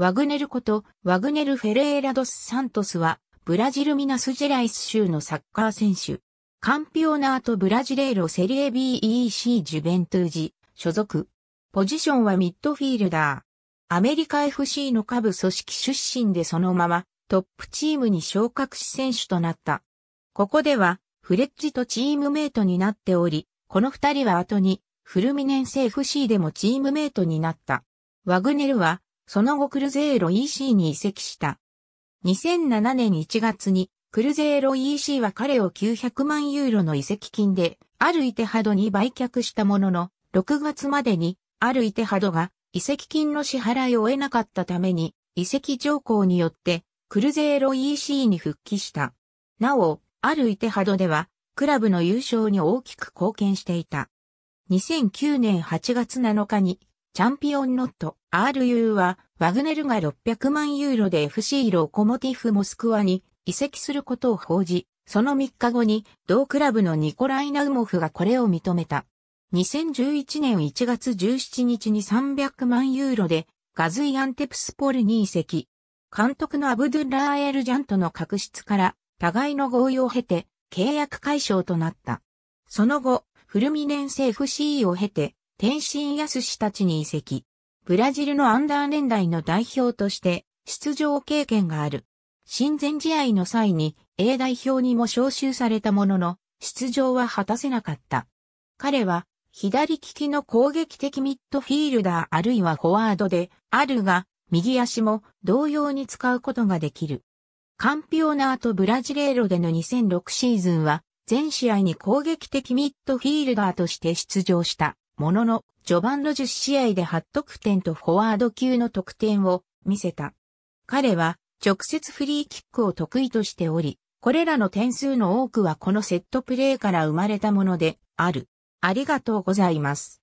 ワグネルこと、ワグネル・フェレーラドス・サントスは、ブラジルミナスジェライス州のサッカー選手。カンピオナート・ブラジレーロ・セリエ BEC ジュベントゥージ、所属。ポジションはミッドフィールダー。アメリカ FC の下部組織出身でそのまま、トップチームに昇格し選手となった。ここでは、フレッジとチームメイトになっており、この二人は後に、フルミネンセ FC でもチームメイトになった。ワグネルは、その後クルゼーロ EC に移籍した。2007年1月に、クルゼーロ EC は彼を900万ユーロの移籍金で、あるイテハドに売却したものの、6月までに、あるイテハドが移籍金の支払いを得なかったために、移籍条項によって、クルゼーロ EC に復帰した。なお、あるイテハドでは、クラブの優勝に大きく貢献していた。2009年8月7日に、チャンピオンノット RU は、ワグネルが600万ユーロで FC ロコモティフモスクワに移籍することを報じ、その3日後に同クラブのニコライナウモフがこれを認めた。2011年1月17日に300万ユーロでガズイアンテプスポルに移籍。監督のアブドゥラーエルジャンとの確執から互いの合意を経て契約解消となった。その後、フルミネンセ FC を経て天津康たちに移籍。ブラジルのアンダー年代の代表として出場経験がある。親善試合の際に A 代表にも招集されたものの、出場は果たせなかった。彼は左利きの攻撃的ミッドフィールダーあるいはフォワードであるが、右足も同様に使うことができる。カンピオナーとブラジレーロでの2006シーズンは、全試合に攻撃的ミッドフィールダーとして出場した。ものの、序盤の10試合で8得点とフォワード級の得点を見せた。彼は直接フリーキックを得意としており、これらの点数の多くはこのセットプレーから生まれたものである。ありがとうございます。